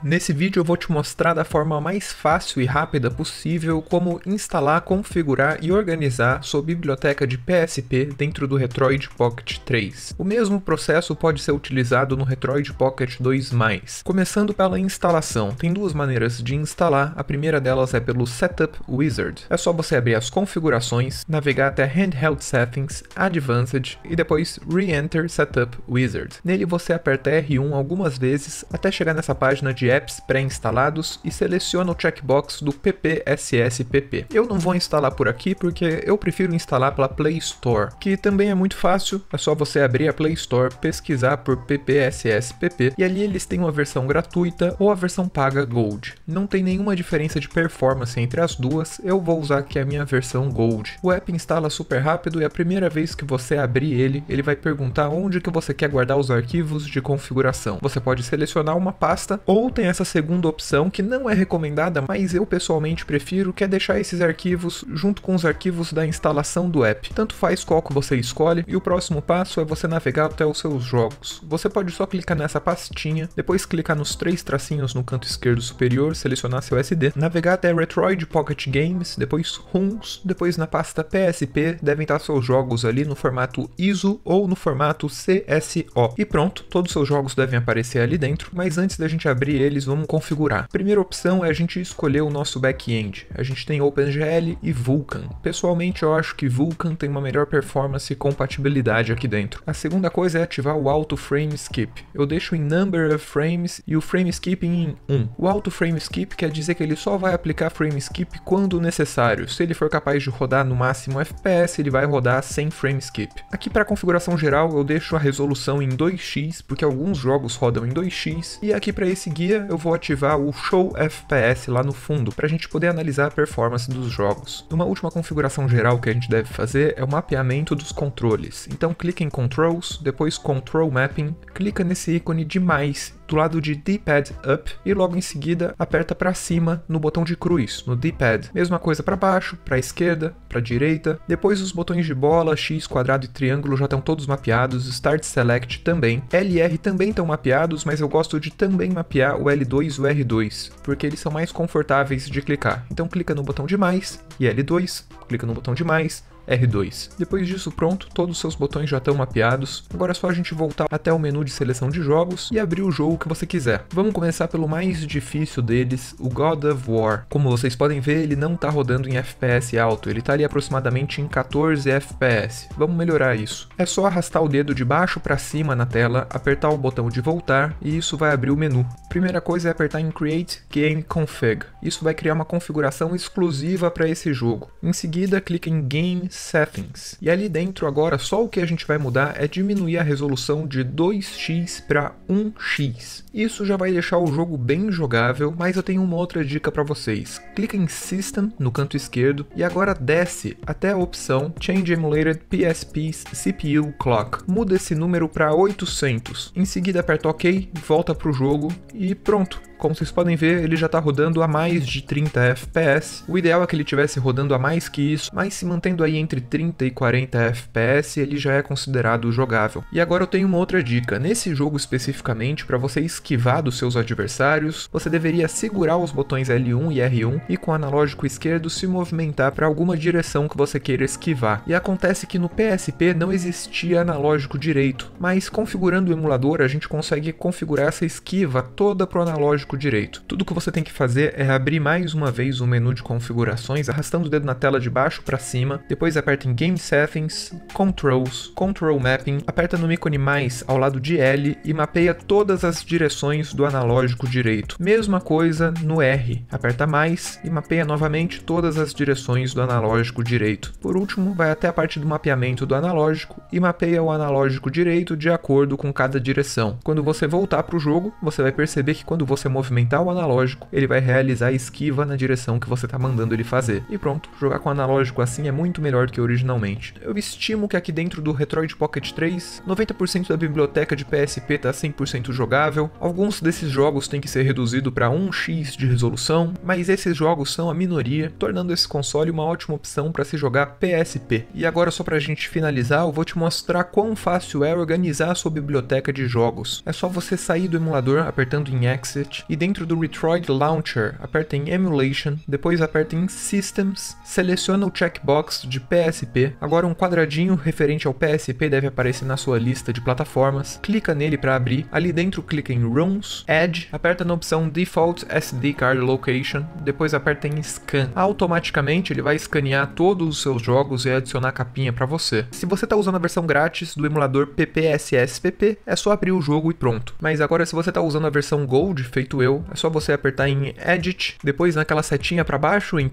Nesse vídeo eu vou te mostrar da forma mais fácil e rápida possível como instalar, configurar e organizar sua biblioteca de PSP dentro do Retroid Pocket 3. O mesmo processo pode ser utilizado no Retroid Pocket 2+. Começando pela instalação, tem duas maneiras de instalar, a primeira delas é pelo Setup Wizard. É só você abrir as configurações, navegar até Handheld Settings, Advanced e depois Re-Enter Setup Wizard. Nele você aperta R1 algumas vezes até chegar nessa página de apps pré-instalados e seleciona o checkbox do PPSSPP. Eu não vou instalar por aqui porque eu prefiro instalar pela Play Store, que também é muito fácil, é só você abrir a Play Store, pesquisar por PPSSPP e ali eles têm uma versão gratuita ou a versão paga Gold. Não tem nenhuma diferença de performance entre as duas, eu vou usar aqui a minha versão Gold. O app instala super rápido e a primeira vez que você abrir ele, ele vai perguntar onde que você quer guardar os arquivos de configuração. Você pode selecionar uma pasta ou tem essa segunda opção que não é recomendada, mas eu pessoalmente prefiro, que é deixar esses arquivos junto com os arquivos da instalação do app. Tanto faz qual que você escolhe, e o próximo passo é você navegar até os seus jogos. Você pode só clicar nessa pastinha, depois clicar nos três tracinhos no canto esquerdo superior, selecionar seu SD, navegar até Retroid Pocket Games, depois ROMs, depois na pasta PSP devem estar seus jogos ali no formato ISO ou no formato CSO. E pronto, todos os seus jogos devem aparecer ali dentro, mas antes da gente abrir eles vamos configurar. primeira opção é a gente escolher o nosso back-end. A gente tem OpenGL e Vulkan. Pessoalmente, eu acho que Vulkan tem uma melhor performance e compatibilidade aqui dentro. A segunda coisa é ativar o Auto Frame Skip. Eu deixo em Number of Frames e o Frame Skip em 1. O Auto Frame Skip quer dizer que ele só vai aplicar Frame Skip quando necessário. Se ele for capaz de rodar no máximo FPS, ele vai rodar sem Frame Skip. Aqui para configuração geral, eu deixo a resolução em 2x, porque alguns jogos rodam em 2x, e aqui para esse guia eu vou ativar o Show FPS lá no fundo, para a gente poder analisar a performance dos jogos. Uma última configuração geral que a gente deve fazer é o mapeamento dos controles. Então clique em Controls, depois Control Mapping, clica nesse ícone de mais do lado de D-pad up e logo em seguida aperta para cima no botão de cruz, no D-pad. Mesma coisa para baixo, para esquerda, para direita. Depois os botões de bola, X, quadrado e triângulo já estão todos mapeados, Start Select também. LR também estão mapeados, mas eu gosto de também mapear o L2 e o R2, porque eles são mais confortáveis de clicar. Então clica no botão de mais e L2, clica no botão de mais, R2. Depois disso pronto, todos os seus botões já estão mapeados, agora é só a gente voltar até o menu de seleção de jogos e abrir o jogo que você quiser. Vamos começar pelo mais difícil deles, o God of War. Como vocês podem ver, ele não está rodando em FPS alto, ele está ali aproximadamente em 14 FPS. Vamos melhorar isso. É só arrastar o dedo de baixo para cima na tela, apertar o botão de voltar e isso vai abrir o menu. Primeira coisa é apertar em Create Game Config. Isso vai criar uma configuração exclusiva para esse jogo. Em seguida, clica em Games Settings. E ali dentro agora só o que a gente vai mudar é diminuir a resolução de 2x para 1x. Isso já vai deixar o jogo bem jogável, mas eu tenho uma outra dica para vocês. Clica em System no canto esquerdo e agora desce até a opção Change Emulated PSP's CPU Clock. Muda esse número para 800. Em seguida aperta OK, volta para o jogo e pronto. Como vocês podem ver, ele já está rodando a mais de 30 FPS. O ideal é que ele estivesse rodando a mais que isso, mas se mantendo aí entre 30 e 40 FPS, ele já é considerado jogável. E agora eu tenho uma outra dica. Nesse jogo especificamente, para você esquivar dos seus adversários, você deveria segurar os botões L1 e R1 e com o analógico esquerdo se movimentar para alguma direção que você queira esquivar. E acontece que no PSP não existia analógico direito, mas configurando o emulador a gente consegue configurar essa esquiva toda pro analógico direito. Tudo que você tem que fazer é abrir mais uma vez o menu de configurações, arrastando o dedo na tela de baixo para cima, depois aperta em Game Settings, Controls, Control Mapping, aperta no ícone mais ao lado de L e mapeia todas as direções do analógico direito. Mesma coisa no R, aperta mais e mapeia novamente todas as direções do analógico direito. Por último, vai até a parte do mapeamento do analógico e mapeia o analógico direito de acordo com cada direção. Quando você voltar para o jogo, você vai perceber que quando você movimentar o analógico, ele vai realizar a esquiva na direção que você está mandando ele fazer. E pronto, jogar com analógico assim é muito melhor do que originalmente. Eu estimo que aqui dentro do Retroid Pocket 3, 90% da biblioteca de PSP está 100% jogável, alguns desses jogos têm que ser reduzido para 1x de resolução, mas esses jogos são a minoria, tornando esse console uma ótima opção para se jogar PSP. E agora só para a gente finalizar, eu vou te mostrar quão fácil é organizar a sua biblioteca de jogos. É só você sair do emulador apertando em Exit, e dentro do Retroid Launcher, aperta em Emulation, depois aperta em Systems, seleciona o checkbox de PSP, agora um quadradinho referente ao PSP deve aparecer na sua lista de plataformas, clica nele para abrir, ali dentro clica em ROMs, Add, aperta na opção Default SD Card Location, depois aperta em Scan. Automaticamente ele vai escanear todos os seus jogos e adicionar capinha para você. Se você está usando a versão grátis do emulador PPSSPP, é só abrir o jogo e pronto. Mas agora se você está usando a versão Gold, feito eu, é só você apertar em Edit, depois naquela setinha para baixo em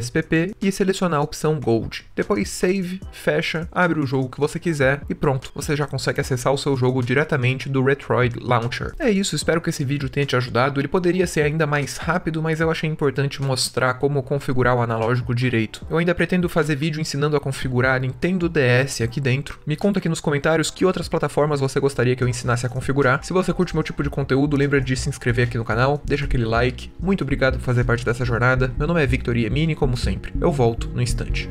SPP e selecionar a opção Gold. Depois Save, fecha, abre o jogo que você quiser e pronto, você já consegue acessar o seu jogo diretamente do Retroid Launcher. É isso, espero que esse vídeo tenha te ajudado, ele poderia ser ainda mais rápido, mas eu achei importante mostrar como configurar o analógico direito. Eu ainda pretendo fazer vídeo ensinando a configurar Nintendo DS aqui dentro. Me conta aqui nos comentários que outras plataformas você gostaria que eu ensinasse a configurar. Se você curte meu tipo de conteúdo, lembra de se inscrever aqui no canal, deixa aquele like. Muito obrigado por fazer parte dessa jornada. Meu nome é Victor Mini como sempre. Eu volto no instante.